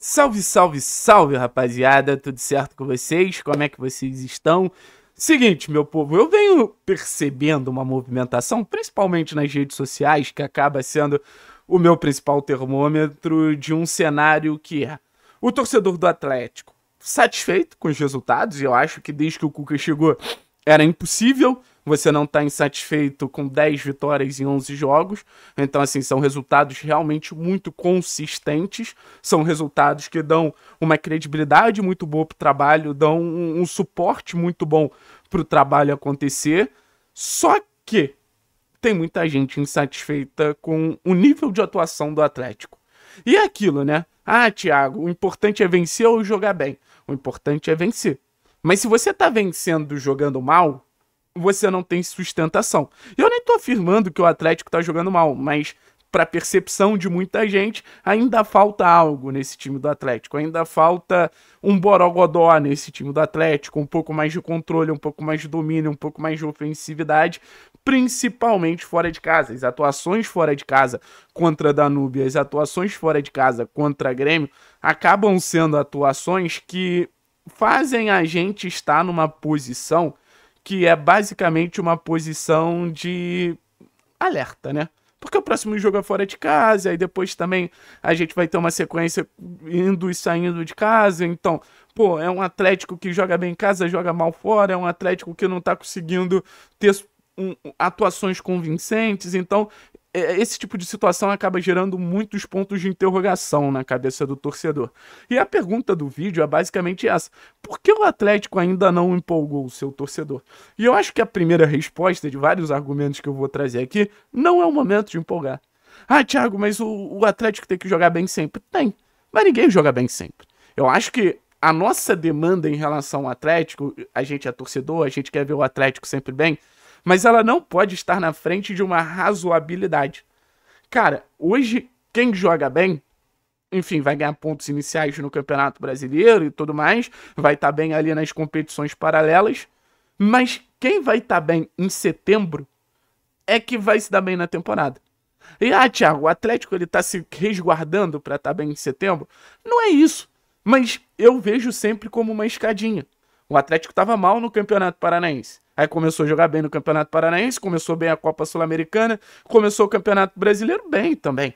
Salve, salve, salve, rapaziada, tudo certo com vocês? Como é que vocês estão? Seguinte, meu povo, eu venho percebendo uma movimentação, principalmente nas redes sociais, que acaba sendo o meu principal termômetro de um cenário que é o torcedor do Atlético satisfeito com os resultados, e eu acho que desde que o Cuca chegou era impossível você não está insatisfeito com 10 vitórias em 11 jogos. Então, assim, são resultados realmente muito consistentes, são resultados que dão uma credibilidade muito boa para o trabalho, dão um, um suporte muito bom para o trabalho acontecer. Só que tem muita gente insatisfeita com o nível de atuação do Atlético. E é aquilo, né? Ah, Thiago, o importante é vencer ou jogar bem. O importante é vencer. Mas se você está vencendo jogando mal, você não tem sustentação. Eu nem tô afirmando que o Atlético tá jogando mal, mas para percepção de muita gente, ainda falta algo nesse time do Atlético, ainda falta um borogodó nesse time do Atlético, um pouco mais de controle, um pouco mais de domínio, um pouco mais de ofensividade, principalmente fora de casa. As atuações fora de casa contra Danúbia, as atuações fora de casa contra Grêmio, acabam sendo atuações que fazem a gente estar numa posição que é basicamente uma posição de alerta, né? Porque o próximo jogo é fora de casa, e depois também a gente vai ter uma sequência indo e saindo de casa. Então, pô, é um Atlético que joga bem em casa, joga mal fora, é um Atlético que não tá conseguindo ter um, atuações convincentes. Então, é, é, esse tipo de situação acaba gerando muitos pontos de interrogação na cabeça do torcedor. E a pergunta do vídeo é basicamente essa: por que o Atlético ainda não empolgou o seu torcedor? E eu acho que a primeira resposta de vários argumentos que eu vou trazer aqui não é o momento de empolgar. Ah, Thiago, mas o, o Atlético tem que jogar bem sempre. Tem, mas ninguém joga bem sempre. Eu acho que a nossa demanda em relação ao Atlético, a gente é torcedor, a gente quer ver o Atlético sempre bem mas ela não pode estar na frente de uma razoabilidade. Cara, hoje quem joga bem, enfim, vai ganhar pontos iniciais no Campeonato Brasileiro e tudo mais, vai estar tá bem ali nas competições paralelas, mas quem vai estar tá bem em setembro é que vai se dar bem na temporada. E ah, Thiago, o Atlético ele tá se resguardando para estar tá bem em setembro? Não é isso, mas eu vejo sempre como uma escadinha. O Atlético estava mal no Campeonato Paranaense. Aí começou a jogar bem no Campeonato Paranaense, começou bem a Copa Sul-Americana, começou o Campeonato Brasileiro bem também.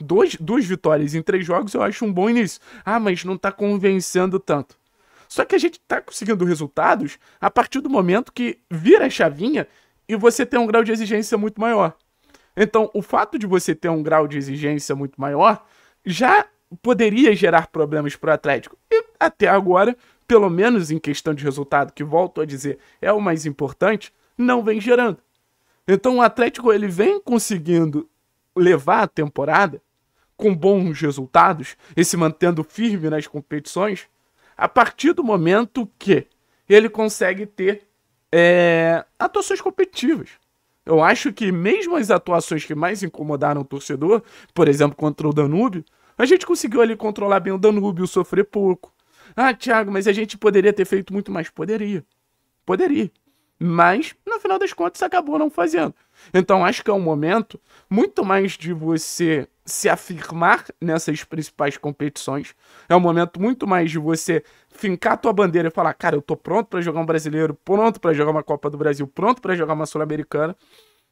Dois, duas vitórias em três jogos eu acho um bom início. Ah, mas não tá convencendo tanto. Só que a gente tá conseguindo resultados a partir do momento que vira a chavinha e você tem um grau de exigência muito maior. Então, o fato de você ter um grau de exigência muito maior já poderia gerar problemas para o Atlético. E até agora pelo menos em questão de resultado, que volto a dizer, é o mais importante, não vem gerando. Então o Atlético ele vem conseguindo levar a temporada com bons resultados e se mantendo firme nas competições a partir do momento que ele consegue ter é, atuações competitivas. Eu acho que mesmo as atuações que mais incomodaram o torcedor, por exemplo, contra o Danúbio, a gente conseguiu ali controlar bem o Danúbio, sofrer pouco. Ah, Thiago, mas a gente poderia ter feito muito mais. Poderia. Poderia. Mas, no final das contas, acabou não fazendo. Então, acho que é um momento muito mais de você se afirmar nessas principais competições. É um momento muito mais de você fincar tua bandeira e falar: cara, eu tô pronto para jogar um brasileiro, pronto para jogar uma Copa do Brasil, pronto para jogar uma Sul-Americana.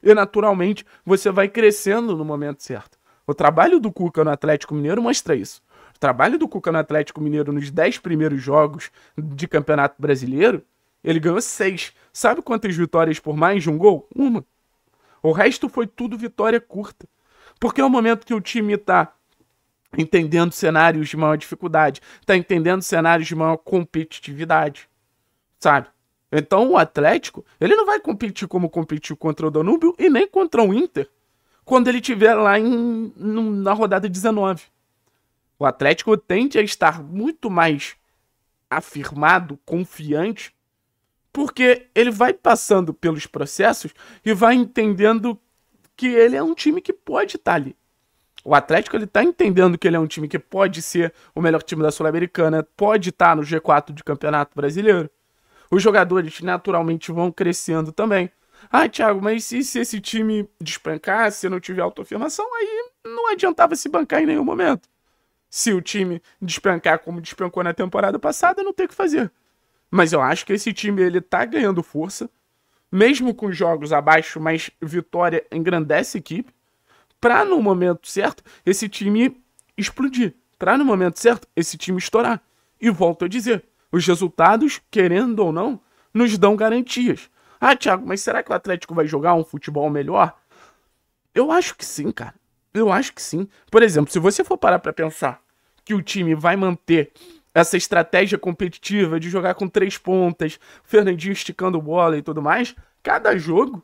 E, naturalmente, você vai crescendo no momento certo. O trabalho do Cuca no Atlético Mineiro mostra isso trabalho do Cuca no Atlético Mineiro nos 10 primeiros jogos de Campeonato Brasileiro, ele ganhou 6. Sabe quantas vitórias por mais de um gol? Uma. O resto foi tudo vitória curta. Porque é o momento que o time está entendendo cenários de maior dificuldade, está entendendo cenários de maior competitividade, sabe? Então o Atlético, ele não vai competir como competiu contra o Danúbio e nem contra o Inter, quando ele tiver lá em, na rodada 19. O Atlético tende a estar muito mais afirmado, confiante, porque ele vai passando pelos processos e vai entendendo que ele é um time que pode estar ali. O Atlético ele tá entendendo que ele é um time que pode ser o melhor time da Sul-Americana, pode estar no G4 de Campeonato Brasileiro. Os jogadores naturalmente vão crescendo também. Ah, Thiago, mas se, se esse time despencar, se não tiver autoafirmação, aí não adiantava se bancar em nenhum momento. Se o time despencar como despencou na temporada passada, não tem o que fazer. Mas eu acho que esse time ele tá ganhando força, mesmo com jogos abaixo, mas vitória engrandece a equipe, para no momento certo esse time explodir, para no momento certo esse time estourar. E volto a dizer, os resultados, querendo ou não, nos dão garantias. Ah, Thiago, mas será que o Atlético vai jogar um futebol melhor? Eu acho que sim, cara. Eu acho que sim. Por exemplo, se você for parar para pensar que o time vai manter essa estratégia competitiva de jogar com três pontas, Fernandinho esticando bola e tudo mais, cada jogo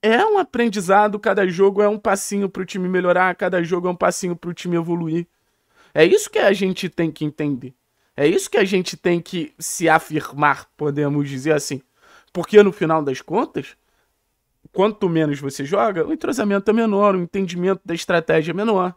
é um aprendizado, cada jogo é um passinho para o time melhorar, cada jogo é um passinho para o time evoluir. É isso que a gente tem que entender. É isso que a gente tem que se afirmar, podemos dizer assim. Porque no final das contas, quanto menos você joga, o entrosamento é menor, o entendimento da estratégia é menor.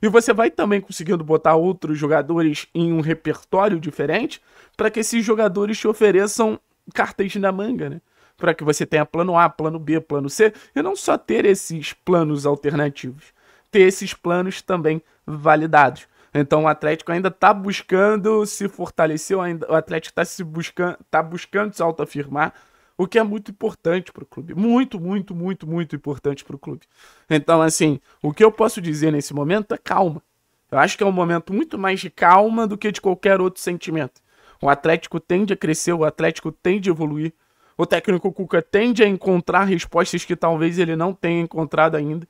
E você vai também conseguindo botar outros jogadores em um repertório diferente para que esses jogadores te ofereçam cartas na manga, né? Para que você tenha plano A, plano B, plano C, e não só ter esses planos alternativos, ter esses planos também validados. Então o Atlético ainda está buscando se fortalecer, ainda, o Atlético está se buscando, tá buscando se autoafirmar o que é muito importante para o clube. Muito, muito, muito, muito importante para o clube. Então, assim, o que eu posso dizer nesse momento é calma. Eu acho que é um momento muito mais de calma do que de qualquer outro sentimento. O Atlético tende a crescer, o Atlético tende a evoluir. O técnico Cuca tende a encontrar respostas que talvez ele não tenha encontrado ainda.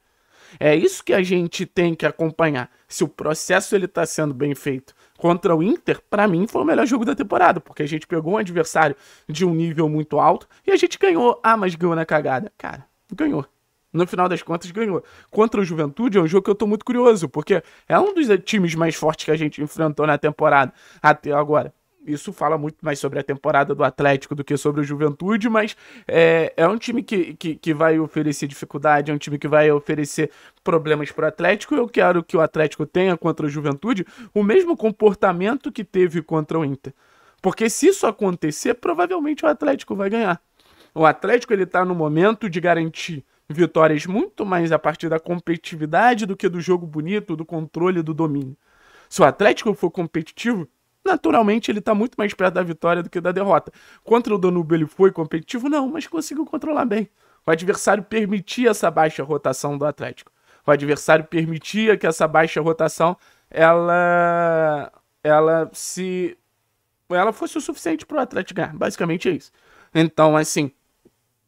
É isso que a gente tem que acompanhar. Se o processo ele está sendo bem feito contra o Inter, para mim foi o melhor jogo da temporada, porque a gente pegou um adversário de um nível muito alto e a gente ganhou. Ah, mas ganhou na cagada. Cara, ganhou. No final das contas, ganhou. Contra o Juventude é um jogo que eu tô muito curioso, porque é um dos times mais fortes que a gente enfrentou na temporada até agora isso fala muito mais sobre a temporada do Atlético do que sobre o Juventude, mas é, é um time que, que, que vai oferecer dificuldade, é um time que vai oferecer problemas para o Atlético. Eu quero que o Atlético tenha contra o Juventude o mesmo comportamento que teve contra o Inter. Porque se isso acontecer, provavelmente o Atlético vai ganhar. O Atlético ele está no momento de garantir vitórias muito mais a partir da competitividade do que do jogo bonito, do controle, do domínio. Se o Atlético for competitivo, Naturalmente, ele está muito mais perto da vitória do que da derrota. Contra o Danúbio ele foi competitivo? Não, mas conseguiu controlar bem. O adversário permitia essa baixa rotação do Atlético. O adversário permitia que essa baixa rotação ela ela se ela fosse o suficiente para o Atlético ganhar. Basicamente é isso. Então, assim,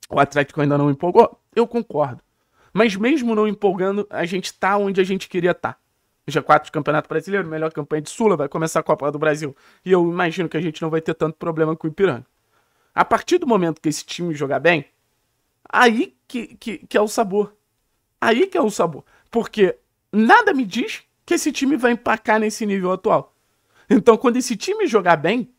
o Atlético ainda não empolgou? Eu concordo. Mas mesmo não empolgando, a gente tá onde a gente queria estar. Tá. G4 do Campeonato Brasileiro, melhor campanha de Sula, vai começar a Copa do Brasil. E eu imagino que a gente não vai ter tanto problema com o Ipiranga. A partir do momento que esse time jogar bem, aí que, que, que é o sabor. Aí que é o sabor. Porque nada me diz que esse time vai empacar nesse nível atual. Então, quando esse time jogar bem,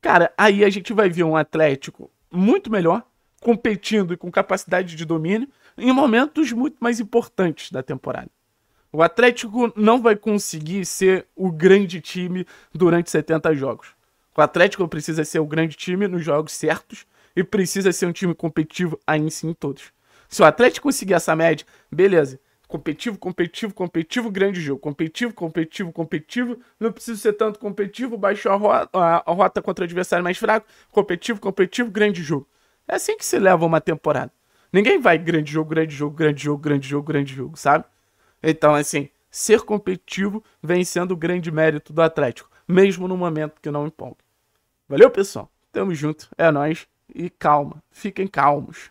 cara, aí a gente vai ver um Atlético muito melhor, competindo e com capacidade de domínio, em momentos muito mais importantes da temporada. O Atlético não vai conseguir ser o grande time durante 70 jogos. O Atlético precisa ser o grande time nos jogos certos e precisa ser um time competitivo aí sim em todos. Se o Atlético conseguir essa média, beleza. Competitivo, competitivo, competitivo, grande jogo. Competitivo, competitivo, competitivo. Não preciso ser tanto competitivo, baixou a rota, a rota contra o adversário mais fraco. Competitivo, competitivo, grande jogo. É assim que se leva uma temporada. Ninguém vai grande jogo, grande jogo, grande jogo, grande jogo, grande jogo, sabe? Então, assim, ser competitivo vem sendo o grande mérito do Atlético, mesmo no momento que não empolga. Valeu, pessoal. Tamo junto. É nós e calma. Fiquem calmos.